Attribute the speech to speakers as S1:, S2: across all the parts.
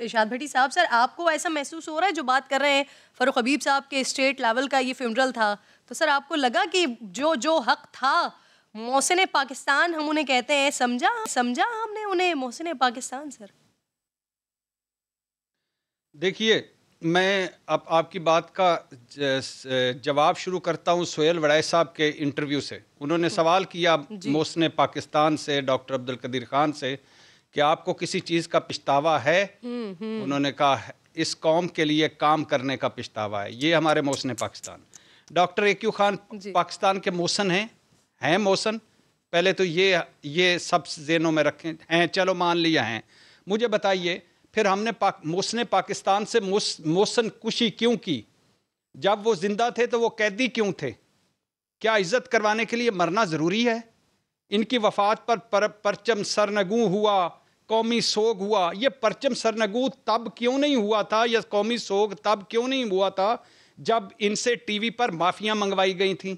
S1: इर्शाद भट्टी साहब सर आपको ऐसा महसूस हो रहा है जो बात कर रहे हैं फ़ारूक हबीब साहब के स्टेट लेवल का ये फ्यूनरल था तो सर आपको लगा कि जो जो हक था मोहसिन पाकिस्तान हम उन्हें कहते हैं समझा समझा हमने उन्हें मोहसिन पाकिस्तान सर देखिए मैं अब आपकी बात का जवाब शुरू करता हूँ सोहेल वड़ाई साहब के इंटरव्यू से उन्होंने सवाल किया मोहसिन पाकिस्तान से डॉक्टर अब्दुल कदीर खान से कि आपको किसी चीज़ का पछतावा है हम्म, हम्म। उन्होंने कहा इस कौम के लिए काम करने का पछतावा है ये हमारे मोहसन Pakistan doctor A Q Khan Pakistan के मोहसन हैं हैं मोहसन पहले तो ये ये सब जेनों में रखें हैं चलो मान लिया हैं मुझे बताइए फिर हमने पाक, मोसन पाकिस्तान से मौसन कुशी क्यों की जब वो जिंदा थे तो वो कैदी क्यों थे क्या इज्जत करवाने के लिए मरना ज़रूरी है इनकी वफात पर, पर परचम सरनगू हुआ कौमी सोग हुआ ये परचम सरनगूद तब क्यों नहीं हुआ था यह कौमी सोग तब क्यों नहीं हुआ था जब इनसे टीवी पर माफ़ियाँ मंगवाई गई थी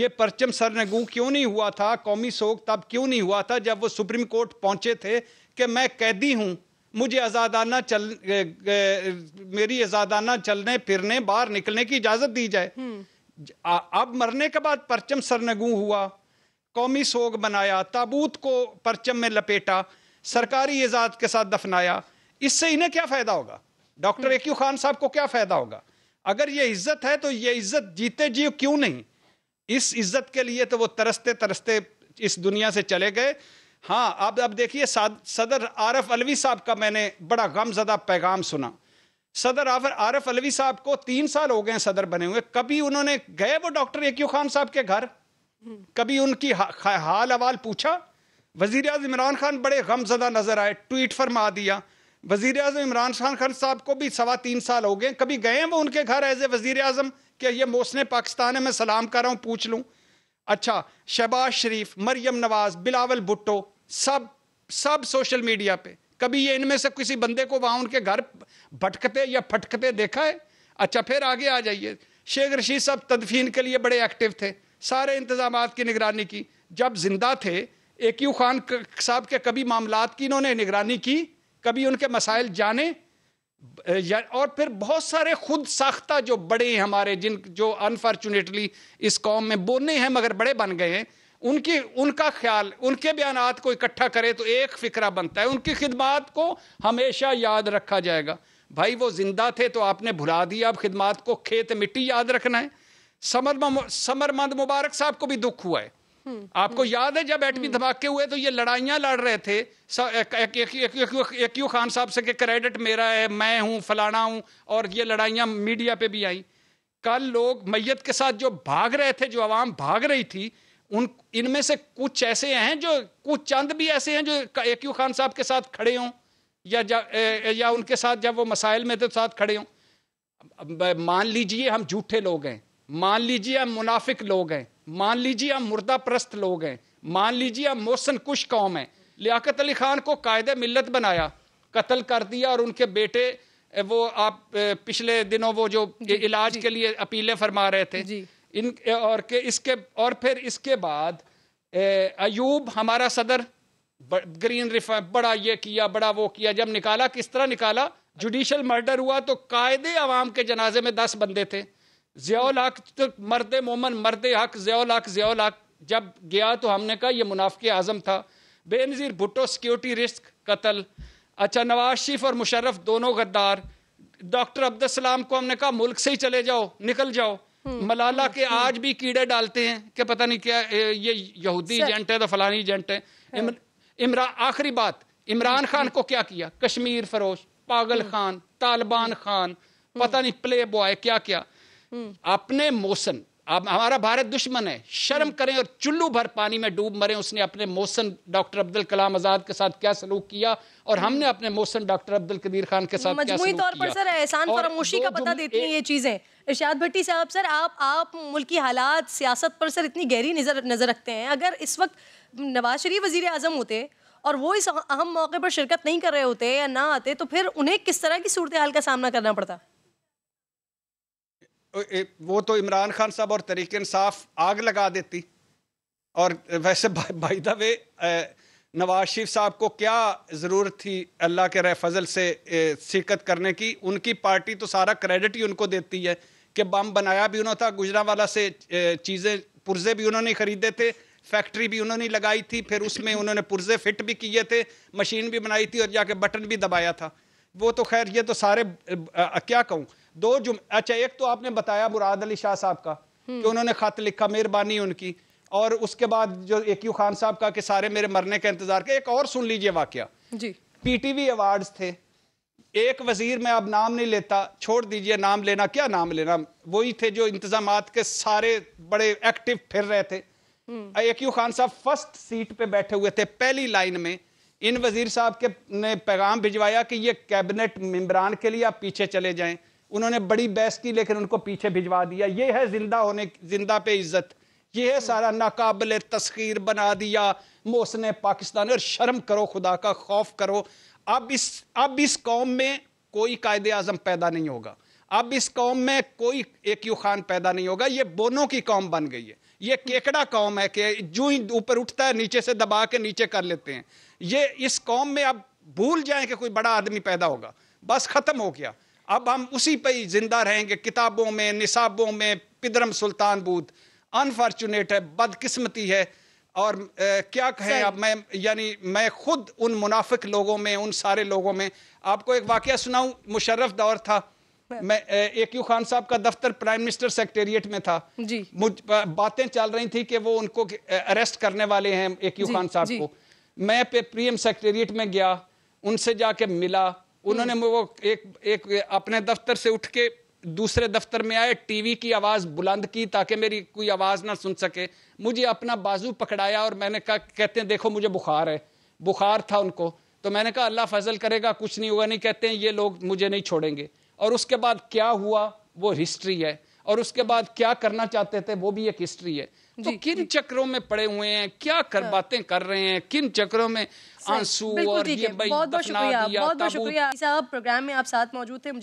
S1: ये परचम सरनगू क्यों नहीं हुआ था कौमी सोग तब क्यों नहीं हुआ था जब वो सुप्रीम कोर्ट पहुंचे थे कि मैं कैदी हूँ मुझे आज़ादाना चल ए, ए, मेरी आज़ादाना चलने फिरने बाहर निकलने की इजाज़त दी जाए हम्म। अब मरने के बाद परचम सरनगू हुआ कौमी सोग बनाया ताबूत को परचम में लपेटा सरकारी एजाद के साथ दफनाया इससे इन्हें क्या फ़ायदा होगा डॉक्टर हम्म। ए क्यू खान साहब को क्या फ़ायदा होगा अगर ये इज्जत है तो ये इज्जत जीते जी क्यों नहीं इस इज्जत के लिए तो वो तरसते तरसते इस दुनिया से चले गए हाँ अब अब देखिए सदर आरफ अलवी साहब का मैंने बड़ा गमजदा पैगाम सुना सदर आफर आरफ अलवी साहब को तीन साल हो गए सदर बने हुए कभी उन्होंने गए वो डॉक्टर ए क्यू खान साहब के घर हम्म। कभी उनकी हा, हाल अवाल पूछा वजीर अजम इमरान खान बड़े गमजदा नज़र आए ट्वीट फरमा दिया वजीर अजम इमरान खान खान साहब को भी सवा तीन साल हो गए कभी गए हैं वो उनके घर एज ए वजीर अजम कि ये मोसने पाकिस्तान है मैं सलाम कर रहा हूँ पूछ लूँ अच्छा शहबाज शरीफ मरियम नवाज बिलावल भुट्टो सब सब सोशल मीडिया पे कभी ये इनमें से किसी बंदे को वहाँ उनके घर भटकते या फटकते देखा है अच्छा फिर आगे आ जाइए शेख रशीद साहब तदफीन के लिए बड़े एक्टिव थे सारे इंतजाम की निगरानी की जब जिंदा थे ए क्यू खान साहब के कभी मामला की इन्होंने निगरानी की कभी उनके मसाइल जाने और फिर बहुत सारे खुद साख्ता जो बड़े हैं हमारे जिन जो अनफॉर्चुनेटली इस कौम में बोने हैं मगर बड़े बन गए हैं उनकी उनका ख्याल उनके बयान को इकट्ठा करे तो एक फिक्रा बनता है उनकी खिदमत को हमेशा याद रखा जाएगा भाई वो जिंदा थे तो आपने भुला दिया अब खिदमात को खेत मिट्टी याद रखना है समर समरमंद मुबारक साहब को भी दुख हुआ है आपको याद है जब एटमी हम्म। धमाके हुए तो ये लड़ाइयां लड़ रहे थे एक यू खान साहब से कि क्रेडिट मेरा है मैं हूं फलाना हूं और ये लड़ाइयां मीडिया पे भी आई कल लोग मैयत के साथ जो भाग रहे थे जो आवाम भाग रही थी उन इनमें से कुछ ऐसे हैं जो कुछ चंद भी ऐसे हैं जो एकयू खान साहब के साथ खड़े हों या या उनके साथ जब वो मसाइल में थे साथ खड़े हों मान लीजिए हम झूठे लोग हैं मान लीजिए हम मुनाफिक लोग हैं मान लीजिए आप मुर्दा प्रस्त लोग हैं मान लीजिए आप मोहसन कुश कौम है लियाकत अली खान को कायदे मिलत बनाया कत्ल कर दिया और उनके बेटे वो आप पिछले दिनों वो जो इलाज के लिए अपीलें फरमा रहे थे इन और के इसके और फिर इसके बाद अयूब हमारा सदर ग्रीन रिफा बड़ा ये किया बड़ा वो किया जब निकाला किस तरह निकाला जुडिशल मर्डर हुआ तो कायदे आवाम के जनाजे में दस बंदे थे ज़ियाल तो हक तो मर्द मोमन मर्द हक ज़ियाल हक ज़ियाल हक जब गया तो हमने कहा यह मुनाफ़ आज़म था बेनज़ीर भुट्टो सिक्योरिटी रिस्क कतल अच्छा नवाज शरीफ और मुशर्रफ दोनों गद्दार डॉक्टर अब्दुलसलाम को हमने कहा मुल्क से ही चले जाओ निकल जाओ हम्म। मलाला के हम्म। आज भी कीड़े डालते हैं कि पता नहीं क्या ये यहूदी एजेंट है तो फलानी एजेंट है, है। हाँ। इमरान आखिरी बात इमरान खान को क्या किया कश्मीर फरोश पागल हम्म। खान तालिबान खान पता नहीं प्ले बॉय क्या क्या अपने मौसम अब हमारा भारत दुश्मन है शर्म करें और चुल्लू भर पानी में डूब मरें उसने अपने मोहसन डॉक्टर अब्दुल कलाम आजाद के साथ क्या सलूक किया और हम्म। हमने अपने मोहसन डॉक्टर अब्दुल कबीर खान के साथ सलूक तौर पर सर एहसान फरामोशी का पता देती हैं ये चीजें इर्शाद भट्टी साहब सर आप आप मुल्की हालात सियासत पर सर इतनी गहरी नजर नजर रखते हैं अगर इस वक्त नवाज शरीफ वजीर आजम होते और वो इस अहम मौके पर शिरकत नहीं कर रहे होते या ना आते तो फिर उन्हें किस तरह की सूरत हाल का सामना करना पड़ता वो तो इमरान खान साहब और तरीक इंसाफ आग लगा देती और वैसे by the way Nawaz Sharif साहब को क्या ज़रूरत थी अल्लाह के फजल से शिरकत करने की उनकी पार्टी तो सारा क्रेडिट ही उनको देती है कि बम बनाया भी उन्होंने था गुजरावाला से चीज़ें पुर्जे भी उन्होंने खरीदे थे फैक्ट्री भी उन्होंने लगाई थी फिर उसमें उन्होंने पुर्जे फिट भी किए थे मशीन भी बनाई थी और जाके बटन भी दबाया था वो तो खैर ये तो सारे आ, आ, क्या कहूँ दो जुम अच्छा एक तो आपने बताया मुराद अली शाह साहब का हम्म। कि उन्होंने खत लिखा मेहरबानी उनकी और उसके बाद जो एक यू खान साहब का कि सारे मेरे मरने का इंतजार के एक और सुन लीजिए वाक्य जी पीटीवी अवार्ड्स थे एक वजीर मैं अब नाम नहीं लेता छोड़ दीजिए नाम लेना क्या नाम लेना वही थे जो इंतजाम के सारे बड़े एक्टिव फिर रहे थे एक हम्म। यू खान साहब फर्स्ट सीट पे बैठे हुए थे पहली लाइन में इन वजीर साहब के ने पैगाम भिजवाया कि ये कैबिनेट मेम्बरान के लिए आप पीछे चले जाएं उन्होंने बड़ी बहस की लेकिन उनको पीछे भिजवा दिया ये है जिंदा होने जिंदा पे इज्जत ये है सारा नाकबिल तस्खीर बना दिया मोसन पाकिस्तान और शर्म करो खुदा का खौफ करो अब इस अब इस कौम में कोई कायद अजम पैदा नहीं होगा अब इस कौम में कोई एक यू खान पैदा नहीं होगा ये बोनों की कौम बन गई है ये केकड़ा कौम है कि जो ही ऊपर उठता है नीचे से दबा के नीचे कर लेते हैं ये इस कौम में अब भूल जाए कि कोई बड़ा आदमी पैदा होगा बस ख़त्म हो गया अब हम उसी पर ही जिंदा रहेंगे किताबों में निसाबों में पिदरम सुल्तान बूथ अनफॉर्चुनेट है बदकिस्मती है और ए, क्या कहें अब मैं यानी मैं खुद उन मुनाफिक लोगों में उन सारे लोगों में आपको एक वाक़ सुनाऊं मुशर्रफ दौर था मैं एक यू खान साहब का दफ्तर प्राइम मिनिस्टर सेक्रेटेरिएट में था जी मुझ बातें चल रही थी कि वो उनको अरेस्ट करने वाले हैं एक यू खान साहब को मैं पे पीएम सेक्रेटेरिएट में गया उनसे जाके मिला उन्होंने हम्म। वो एक एक अपने दफ्तर से उठ के दूसरे दफ्तर में आए टीवी की आवाज़ बुलंद की ताकि मेरी कोई आवाज़ ना सुन सके मुझे अपना बाजू पकड़ाया और मैंने कहा कहते हैं देखो मुझे बुखार है बुखार था उनको तो मैंने कहा अल्लाह फजल करेगा कुछ नहीं हुआ नहीं कहते हैं ये लोग मुझे नहीं छोड़ेंगे और उसके बाद क्या हुआ वो हिस्ट्री है और उसके बाद क्या करना चाहते थे वो भी एक हिस्ट्री है तो किन चक्रों में पड़े हुए हैं क्या कर हाँ। बातें कर रहे हैं किन चक्रों में आंसू और ये बहुत बहुत शुक्रिया बहुत बहुत शुक्रिया प्रोग्राम में आप साथ मौजूद थे मुझे